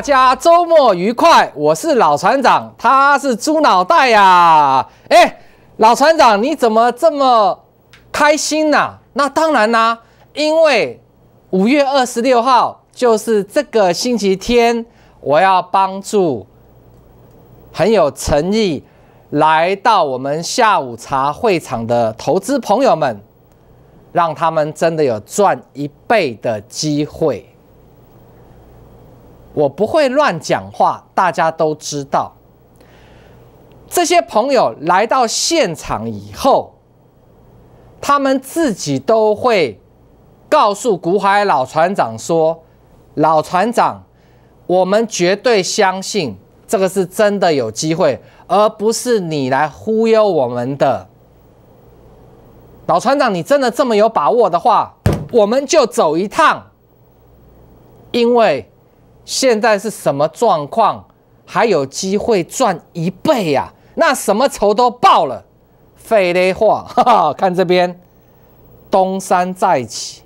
大家周末愉快！我是老船长，他是猪脑袋呀。哎，老船长，你怎么这么开心呢？那当然啦，因为五月二十六号就是这个星期天，我要帮助很有诚意来到我们下午茶会场的投资朋友们，让他们真的有赚一倍的机会。我不会乱讲话，大家都知道。这些朋友来到现场以后，他们自己都会告诉古海老船长说：“老船长，我们绝对相信这个是真的有机会，而不是你来忽悠我们的。”老船长，你真的这么有把握的话，我们就走一趟，因为。现在是什么状况？还有机会赚一倍呀？那什么仇都报了，废的话。看这边，东山再起。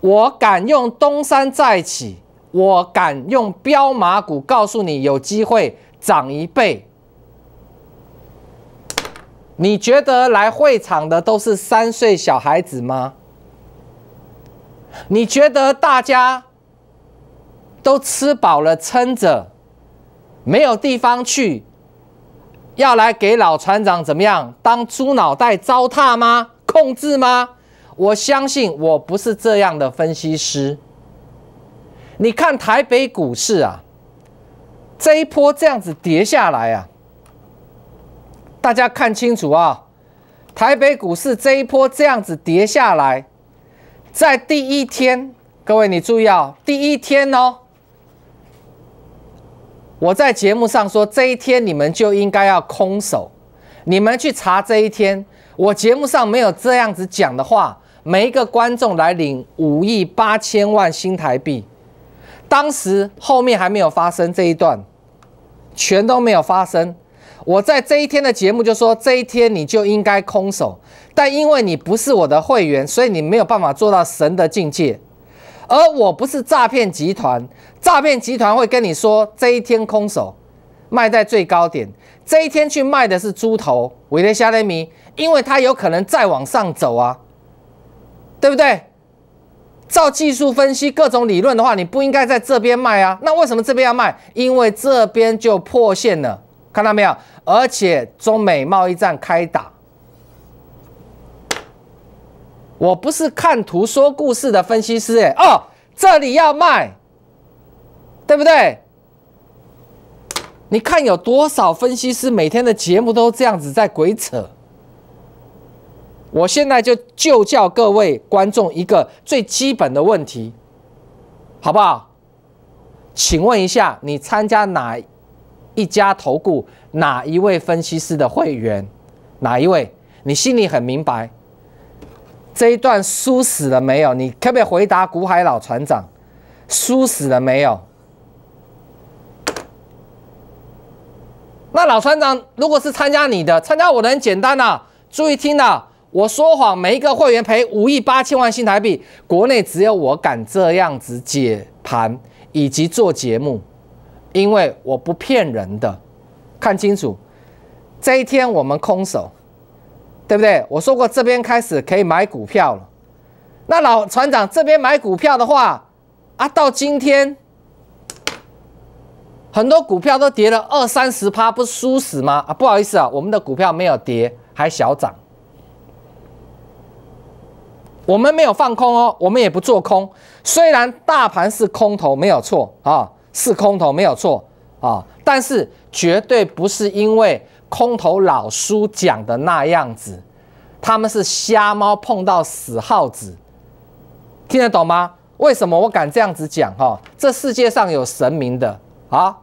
我敢用东山再起，我敢用标马股告诉你有机会涨一倍。你觉得来会场的都是三岁小孩子吗？你觉得大家？都吃饱了撑着，没有地方去，要来给老船长怎么样？当猪脑袋糟蹋吗？控制吗？我相信我不是这样的分析师。你看台北股市啊，这一波这样子跌下来啊，大家看清楚啊，台北股市这一波这样子跌下来，在第一天，各位你注意啊，第一天哦。我在节目上说，这一天你们就应该要空手。你们去查这一天，我节目上没有这样子讲的话，每一个观众来领五亿八千万新台币，当时后面还没有发生这一段，全都没有发生。我在这一天的节目就说，这一天你就应该空手，但因为你不是我的会员，所以你没有办法做到神的境界。而我不是诈骗集团，诈骗集团会跟你说，这一天空手卖在最高点，这一天去卖的是猪头维尼夏雷米，因为它有可能再往上走啊，对不对？照技术分析各种理论的话，你不应该在这边卖啊，那为什么这边要卖？因为这边就破线了，看到没有？而且中美贸易战开打。我不是看图说故事的分析师，哎哦，这里要卖，对不对？你看有多少分析师每天的节目都这样子在鬼扯。我现在就就叫各位观众一个最基本的问题，好不好？请问一下，你参加哪一家投顾哪一位分析师的会员？哪一位？你心里很明白。这一段输死了没有？你可不可以回答古海老船长，输死了没有？那老船长如果是参加你的，参加我的很简单啊，注意听啊，我说谎，每一个会员赔五亿八千万新台币。国内只有我敢这样子解盘以及做节目，因为我不骗人的。看清楚，这一天我们空手。对不对？我说过，这边开始可以买股票了。那老船长这边买股票的话啊，到今天很多股票都跌了二三十趴，不舒输死吗？啊，不好意思啊，我们的股票没有跌，还小涨。我们没有放空哦，我们也不做空。虽然大盘是空头，没有错啊，是空头，没有错啊，但是绝对不是因为。空头老叔讲的那样子，他们是瞎猫碰到死耗子，听得懂吗？为什么我敢这样子讲？哈，这世界上有神明的啊！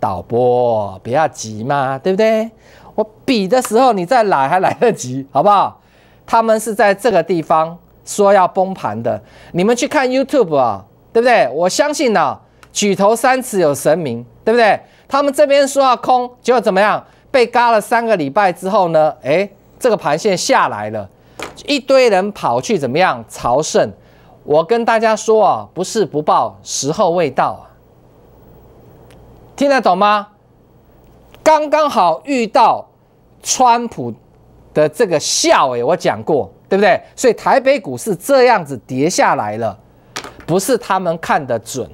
导播不要急嘛，对不对？我比的时候你在来还来得及，好不好？他们是在这个地方说要崩盘的，你们去看 YouTube 啊，对不对？我相信呢，举头三尺有神明，对不对？他们这边说要空，结果怎么样？被嘎了三个礼拜之后呢？哎，这个盘线下来了，一堆人跑去怎么样朝圣？我跟大家说啊，不是不报，时候未到。听得懂吗？刚刚好遇到川普的这个笑，哎，我讲过，对不对？所以台北股市这样子跌下来了，不是他们看得准，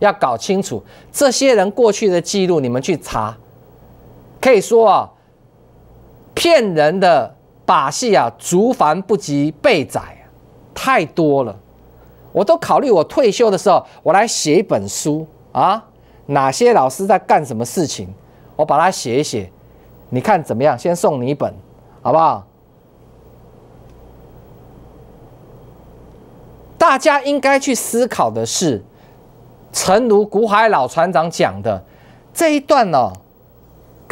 要搞清楚这些人过去的记录，你们去查。可以说啊，骗人的把戏啊，竹繁不及被宰，太多了。我都考虑，我退休的时候，我来写一本书啊。哪些老师在干什么事情？我把它写一写，你看怎么样？先送你一本，好不好？大家应该去思考的是，诚如古海老船长讲的这一段呢。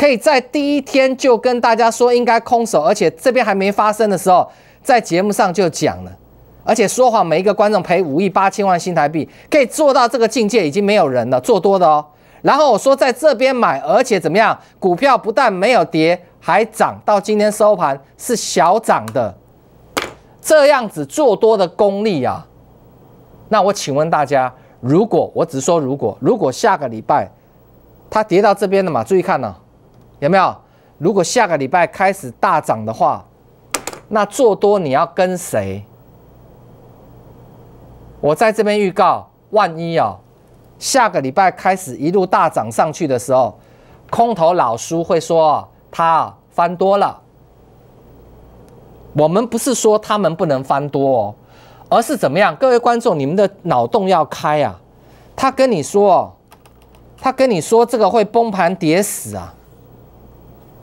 可以在第一天就跟大家说应该空手，而且这边还没发生的时候，在节目上就讲了，而且说谎每一个观众赔五亿八千万新台币，可以做到这个境界已经没有人了，做多的哦。然后我说在这边买，而且怎么样，股票不但没有跌，还涨到今天收盘是小涨的，这样子做多的功力啊。那我请问大家，如果我只说如果，如果下个礼拜它跌到这边了嘛？注意看呢。有没有？如果下个礼拜开始大涨的话，那做多你要跟谁？我在这边预告，万一哦，下个礼拜开始一路大涨上去的时候，空头老叔会说他翻多了。我们不是说他们不能翻多，而是怎么样？各位观众，你们的脑洞要开啊！他跟你说，他跟你说这个会崩盘跌死啊！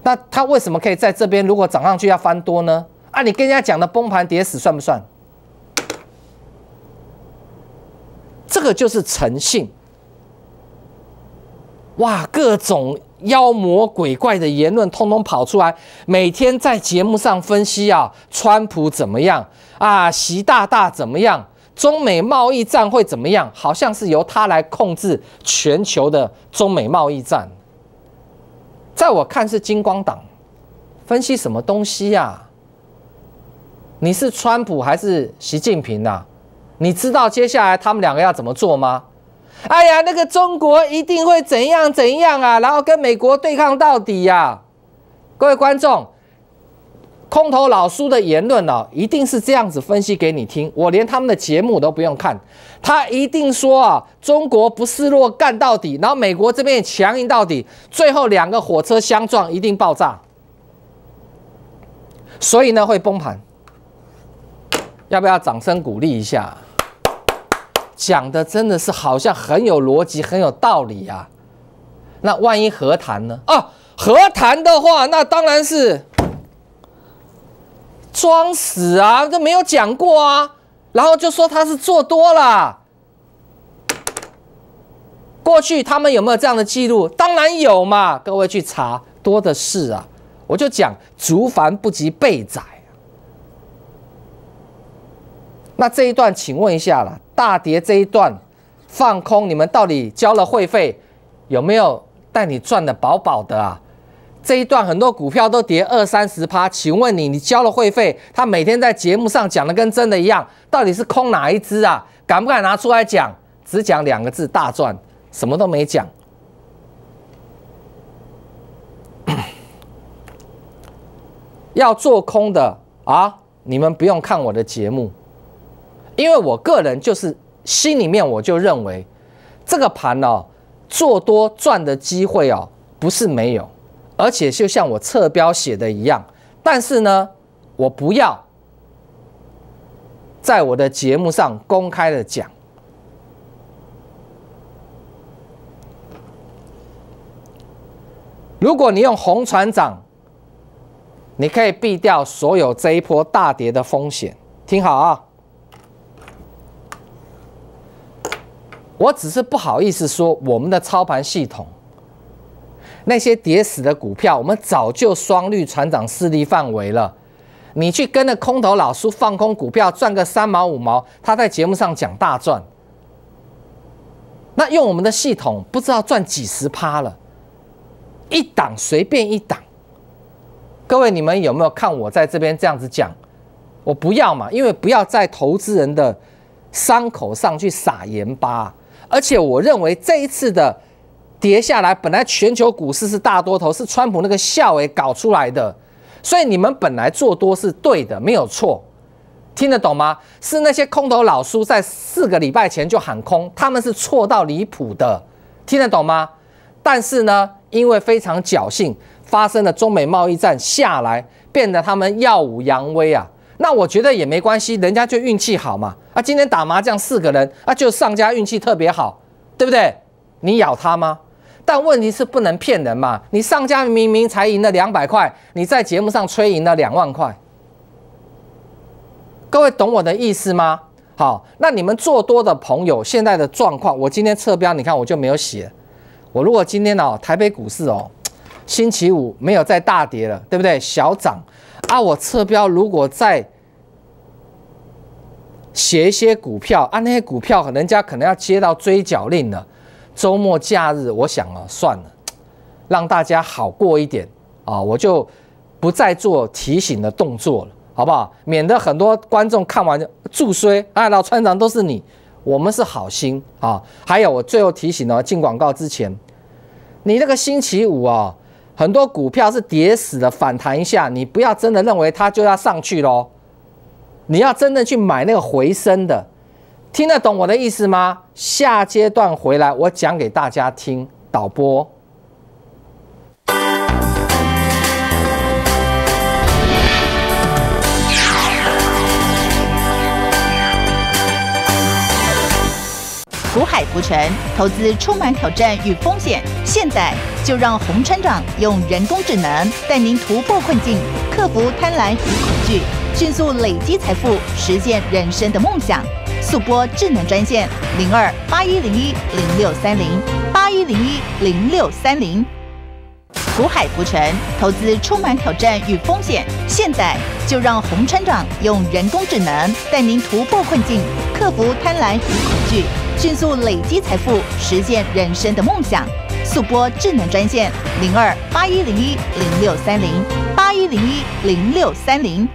那他为什么可以在这边？如果涨上去要翻多呢？啊，你跟人家讲的崩盘跌死算不算？这个就是诚信。哇，各种妖魔鬼怪的言论通通跑出来，每天在节目上分析啊，川普怎么样啊，习大大怎么样？中美贸易战会怎么样？好像是由他来控制全球的中美贸易战。在我看是金光党，分析什么东西呀？你是川普还是习近平呐？你知道接下来他们两个要怎么做吗？哎呀，那个中国一定会怎样怎样啊，然后跟美国对抗到底呀！各位观众。空头老叔的言论哦，一定是这样子分析给你听。我连他们的节目都不用看，他一定说啊，中国不示弱干到底，然后美国这边强硬到底，最后两个火车相撞一定爆炸，所以呢会崩盘。要不要掌声鼓励一下？讲的真的是好像很有逻辑，很有道理呀。那万一和谈呢？啊，和谈的话，那当然是。装死啊，都没有讲过啊，然后就说他是做多了。过去他们有没有这样的记录？当然有嘛，各位去查，多的是啊。我就讲竹繁不及被宰。那这一段，请问一下了，大跌这一段放空，你们到底交了会费，有没有带你赚的饱饱的啊？这一段很多股票都跌二三十趴，请问你，你交了会费，他每天在节目上讲的跟真的一样，到底是空哪一只啊？敢不敢拿出来讲？只讲两个字，大赚，什么都没讲。要做空的啊，你们不用看我的节目，因为我个人就是心里面我就认为，这个盘哦，做多赚的机会哦，不是没有。而且就像我侧标写的一样，但是呢，我不要在我的节目上公开的讲。如果你用红船长，你可以避掉所有这一波大跌的风险。听好啊，我只是不好意思说我们的操盘系统。那些跌死的股票，我们早就双绿船长势力范围了。你去跟着空头老叔放空股票赚个三毛五毛，他在节目上讲大赚。那用我们的系统，不知道赚几十趴了。一档随便一档。各位，你们有没有看我在这边这样子讲？我不要嘛，因为不要在投资人的伤口上去撒盐巴。而且我认为这一次的。跌下来，本来全球股市是大多头，是川普那个笑诶搞出来的，所以你们本来做多是对的，没有错，听得懂吗？是那些空头老叔在四个礼拜前就喊空，他们是错到离谱的，听得懂吗？但是呢，因为非常侥幸发生了中美贸易战下来，变得他们耀武扬威啊，那我觉得也没关系，人家就运气好嘛，啊，今天打麻将四个人啊，就上家运气特别好，对不对？你咬他吗？但问题是不能骗人嘛！你上家明明才赢了两百块，你在节目上吹赢了两万块。各位懂我的意思吗？好，那你们做多的朋友现在的状况，我今天测标你看我就没有写。我如果今天呢，台北股市哦，星期五没有再大跌了，对不对？小涨啊！我测标如果再写一些股票啊，那些股票人家可能要接到追缴令了。周末假日，我想了，算了，让大家好过一点啊，我就不再做提醒的动作了，好不好？免得很多观众看完助衰啊，老船长都是你，我们是好心啊。还有，我最后提醒哦，进广告之前，你那个星期五啊，很多股票是跌死的，反弹一下，你不要真的认为它就要上去喽，你要真的去买那个回升的。听得懂我的意思吗？下阶段回来，我讲给大家听。导播。浮海浮沉，投资充满挑战与风险。现在就让洪船长用人工智能带您突破困境，克服贪婪与恐惧，迅速累积财富，实现人生的梦想。速播智能专线零二八一零一零六三零八一零一零六三零。福海浮沉，投资充满挑战与风险。现在就让洪船长用人工智能带您突破困境，克服贪婪与恐惧，迅速累积财富，实现人生的梦想。速播智能专线零二八一零一零六三零八一零一零六三零。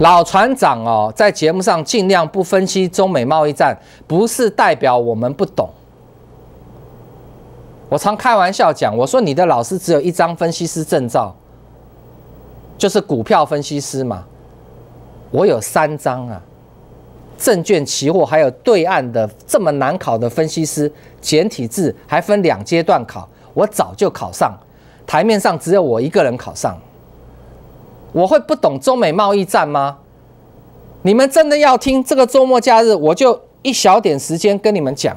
老船长哦，在节目上尽量不分析中美贸易战，不是代表我们不懂。我常开玩笑讲，我说你的老师只有一张分析师证照，就是股票分析师嘛。我有三张啊，证券、期货，还有对岸的这么难考的分析师，简体字还分两阶段考，我早就考上，台面上只有我一个人考上。我会不懂中美贸易战吗？你们真的要听这个周末假日，我就一小点时间跟你们讲。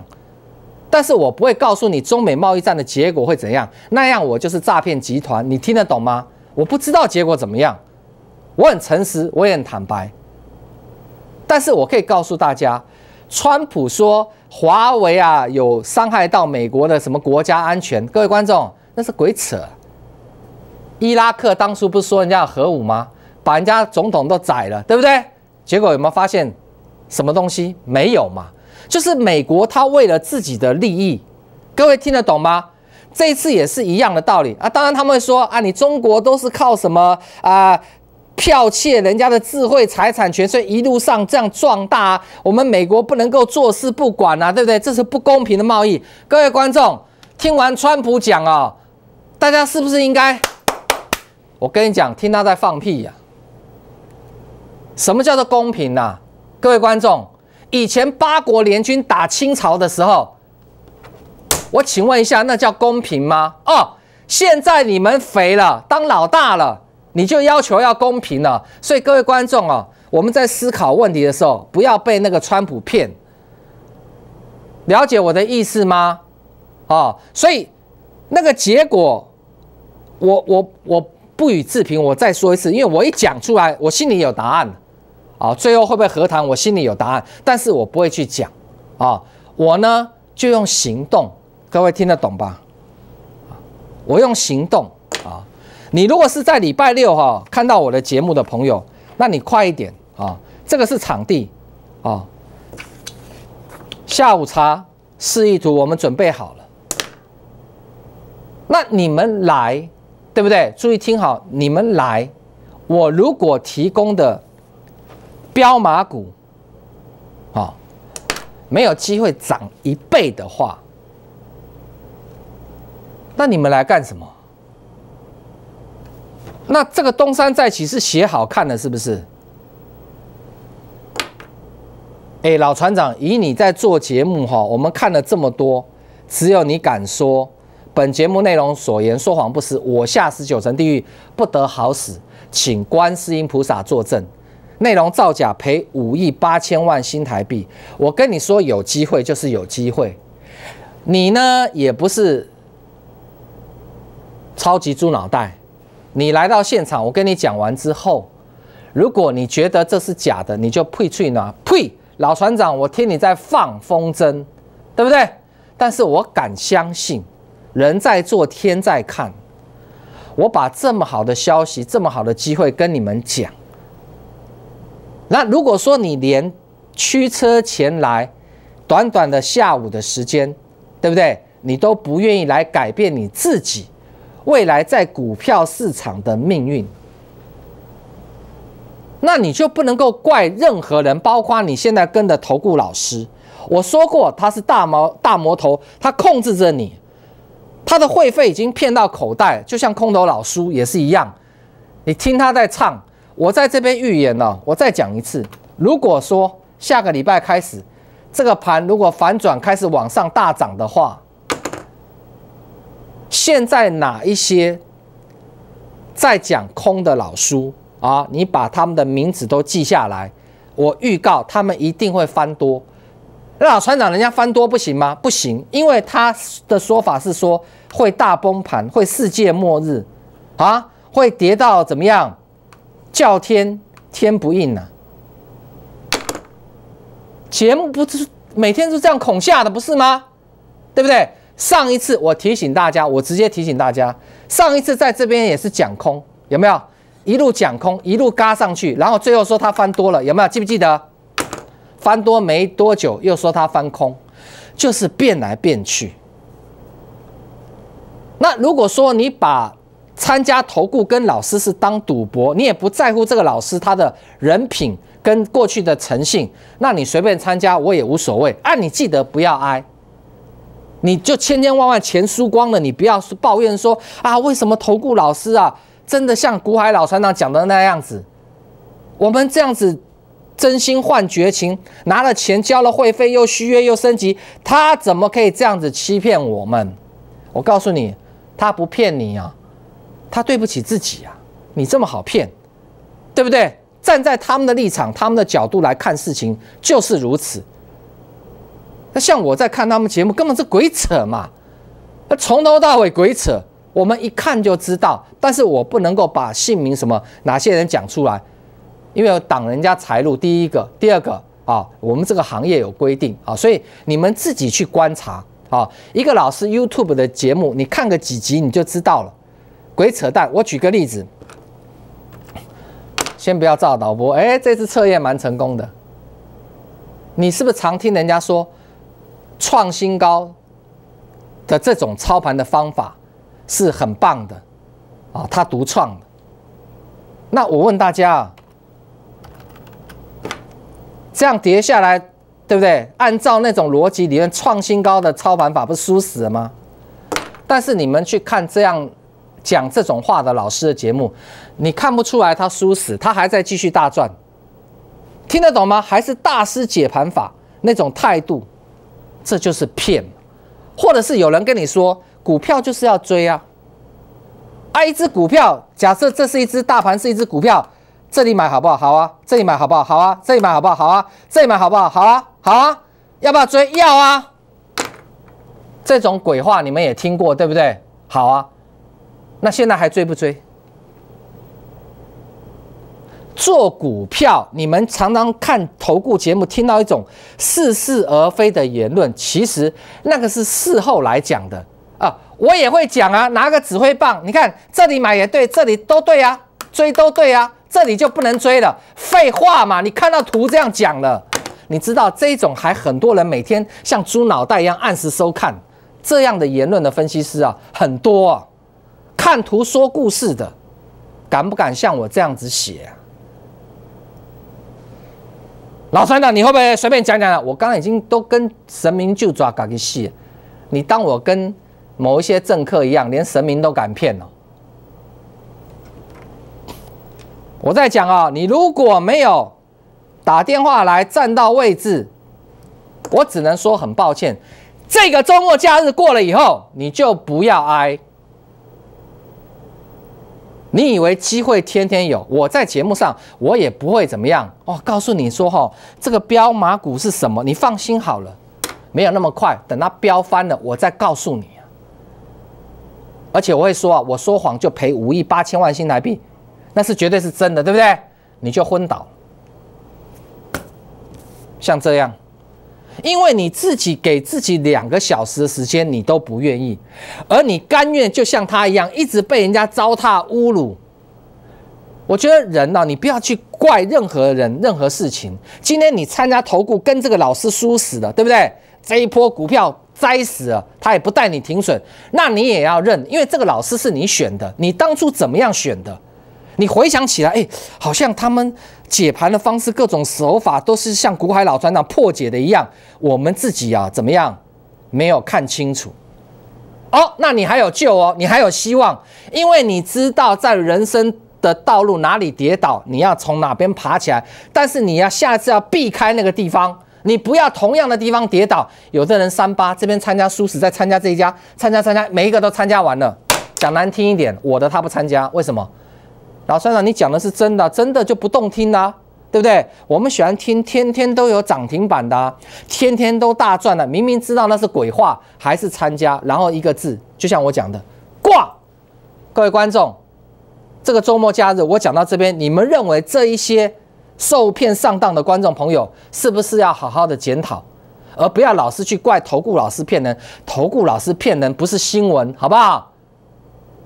但是我不会告诉你中美贸易战的结果会怎样，那样我就是诈骗集团，你听得懂吗？我不知道结果怎么样，我很诚实，我也很坦白。但是我可以告诉大家，川普说华为啊有伤害到美国的什么国家安全，各位观众，那是鬼扯。伊拉克当初不是说人家核武吗？把人家总统都宰了，对不对？结果有没有发现，什么东西没有嘛？就是美国他为了自己的利益，各位听得懂吗？这一次也是一样的道理啊！当然他们会说啊，你中国都是靠什么啊，剽窃人家的智慧财产权，所以一路上这样壮大。我们美国不能够坐视不管啊，对不对？这是不公平的贸易。各位观众，听完川普讲啊，大家是不是应该？我跟你讲，听他在放屁呀！什么叫做公平啊？各位观众，以前八国联军打清朝的时候，我请问一下，那叫公平吗？哦，现在你们肥了，当老大了，你就要求要公平了。所以各位观众啊，我们在思考问题的时候，不要被那个川普骗。了解我的意思吗？啊，所以那个结果，我我我。不予置评。我再说一次，因为我一讲出来，我心里有答案。啊，最后会不会和谈，我心里有答案，但是我不会去讲。啊，我呢就用行动，各位听得懂吧？我用行动啊！你如果是在礼拜六哈看到我的节目的朋友，那你快一点啊！这个是场地啊，下午茶示意图我们准备好了，那你们来。对不对？注意听好，你们来，我如果提供的标马股，啊，没有机会涨一倍的话，那你们来干什么？那这个东山再起是写好看的，是不是？哎，老船长，以你在做节目哈，我们看了这么多，只有你敢说。本节目内容所言说谎不实，我下十九层地狱不得好死，请观世音菩萨作证。内容造假赔五亿八千万新台币。我跟你说，有机会就是有机会。你呢，也不是超级猪脑袋。你来到现场，我跟你讲完之后，如果你觉得这是假的，你就呸去哪？呸！老船长，我听你在放风筝，对不对？但是我敢相信。人在做，天在看。我把这么好的消息，这么好的机会跟你们讲。那如果说你连驱车前来，短短的下午的时间，对不对？你都不愿意来改变你自己未来在股票市场的命运，那你就不能够怪任何人，包括你现在跟的投顾老师。我说过，他是大魔大魔头，他控制着你。他的会费已经骗到口袋，就像空头老叔也是一样。你听他在唱，我在这边预言了。我再讲一次，如果说下个礼拜开始这个盘如果反转开始往上大涨的话，现在哪一些在讲空的老叔啊？你把他们的名字都记下来。我预告他们一定会翻多。那老船长，人家翻多不行吗？不行，因为他的说法是说。会大崩盘，会世界末日，啊，会跌到怎么样？叫天天不应呐！节目不是每天都这样恐吓的，不是吗？对不对？上一次我提醒大家，我直接提醒大家，上一次在这边也是讲空，有没有？一路讲空，一路嘎上去，然后最后说它翻多了，有没有？记不记得？翻多没多久又说它翻空，就是变来变去。那如果说你把参加投顾跟老师是当赌博，你也不在乎这个老师他的人品跟过去的诚信，那你随便参加我也无所谓。啊，你记得不要挨，你就千千万万钱输光了，你不要抱怨说啊，为什么投顾老师啊，真的像古海老船长讲的那样子，我们这样子真心换绝情，拿了钱交了会费又续约又升级，他怎么可以这样子欺骗我们？我告诉你。他不骗你啊，他对不起自己啊，你这么好骗，对不对？站在他们的立场、他们的角度来看事情，就是如此。那像我在看他们节目，根本是鬼扯嘛，那从头到尾鬼扯，我们一看就知道。但是我不能够把姓名什么哪些人讲出来，因为挡人家财路。第一个，第二个啊，我们这个行业有规定啊，所以你们自己去观察。啊，一个老师 YouTube 的节目，你看个几集你就知道了，鬼扯淡！我举个例子，先不要照导播。哎，这次测验蛮成功的。你是不是常听人家说，创新高的这种操盘的方法是很棒的啊？他独创的。那我问大家，啊，这样叠下来？对不对？按照那种逻辑理论，创新高的操盘法不是输死了吗？但是你们去看这样讲这种话的老师的节目，你看不出来他输死，他还在继续大赚，听得懂吗？还是大师解盘法那种态度，这就是骗。或者是有人跟你说，股票就是要追啊，啊，一只股票，假设这是一只大盘，是一只股票。这里买好不好？好啊！这里买好不好？好啊！这里买好不好？好啊！这里买好不好？好啊！好啊！要不要追？要啊！这种鬼话你们也听过对不对？好啊！那现在还追不追？做股票，你们常常看投顾节目，听到一种似是而非的言论，其实那个是事后来讲的啊。我也会讲啊，拿个指挥棒，你看这里买也对，这里都对啊，追都对啊，这里就不能追了，废话嘛！你看到图这样讲了，你知道这种还很多人每天像猪脑袋一样按时收看这样的言论的分析师啊，很多。啊，看图说故事的，敢不敢像我这样子写？老三呢？你会不会随便讲讲我刚才已经都跟神明就抓搞个戏，你当我跟某一些政客一样，连神明都敢骗了？我在讲啊，你如果没有打电话来占到位置，我只能说很抱歉。这个周末假日过了以后，你就不要挨。你以为机会天天有？我在节目上我也不会怎么样哦。告诉你说哈，这个标马股是什么？你放心好了，没有那么快。等它标翻了，我再告诉你。而且我会说啊，我说谎就赔五亿八千万新台币。那是绝对是真的，对不对？你就昏倒，像这样，因为你自己给自己两个小时的时间，你都不愿意，而你甘愿就像他一样，一直被人家糟蹋、侮辱。我觉得人啊，你不要去怪任何人、任何事情。今天你参加投顾，跟这个老师输死了，对不对？这一波股票栽死了，他也不带你停损，那你也要认，因为这个老师是你选的，你当初怎么样选的？你回想起来，哎，好像他们解盘的方式、各种手法都是像古海老船长破解的一样。我们自己啊，怎么样？没有看清楚。哦，那你还有救哦，你还有希望，因为你知道在人生的道路哪里跌倒，你要从哪边爬起来。但是你要下次要避开那个地方，你不要同样的地方跌倒。有的人三八这边参加，苏轼再参加这一家，参加参加，每一个都参加完了。讲难听一点，我的他不参加，为什么？老三，生，你讲的是真的，真的就不动听啦，对不对？我们喜欢听天天都有涨停板的，天天都大赚的，明明知道那是鬼话，还是参加。然后一个字，就像我讲的，挂。各位观众，这个周末假日我讲到这边，你们认为这一些受骗上当的观众朋友，是不是要好好的检讨，而不要老是去怪投顾老师骗人？投顾老师骗人不是新闻，好不好？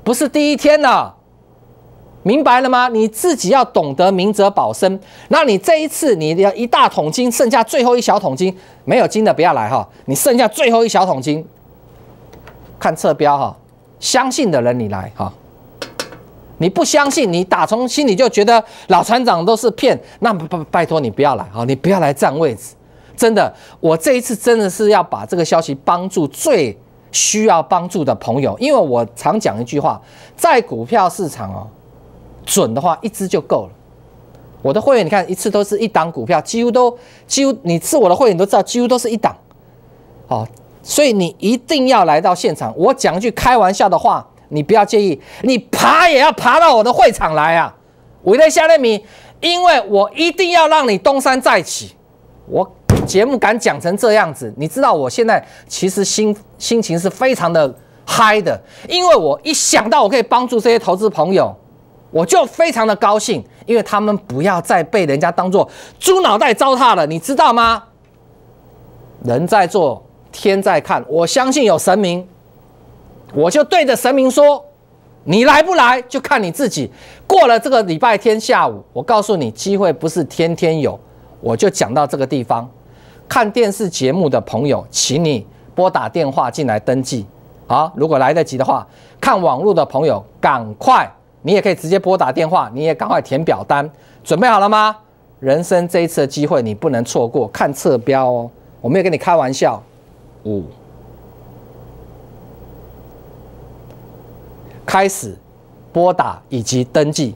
不是第一天了。明白了吗？你自己要懂得明哲保身。那你这一次，你要一大桶金，剩下最后一小桶金，没有金的不要来哈。你剩下最后一小桶金，看侧标哈，相信的人你来哈。你不相信，你打从心里就觉得老船长都是骗，那拜拜托你不要来啊，你不要来占位置。真的，我这一次真的是要把这个消息帮助最需要帮助的朋友，因为我常讲一句话，在股票市场哦。准的话，一只就够了。我的会员，你看一次都是一档股票，几乎都几乎，你次我的会员都知道，几乎都是一档。哦，所以你一定要来到现场。我讲句开玩笑的话，你不要介意，你爬也要爬到我的会场来啊，我在下面米，因为我一定要让你东山再起。我节目敢讲成这样子，你知道我现在其实心心情是非常的嗨的，因为我一想到我可以帮助这些投资朋友。我就非常的高兴，因为他们不要再被人家当做猪脑袋糟蹋了，你知道吗？人在做，天在看，我相信有神明，我就对着神明说：“你来不来，就看你自己。”过了这个礼拜天下午，我告诉你，机会不是天天有。我就讲到这个地方。看电视节目的朋友，请你拨打电话进来登记。啊，如果来得及的话，看网络的朋友，赶快。你也可以直接拨打电话，你也赶快填表单，准备好了吗？人生这一次的机会你不能错过，看测标哦，我没有跟你开玩笑。五，开始，拨打以及登记。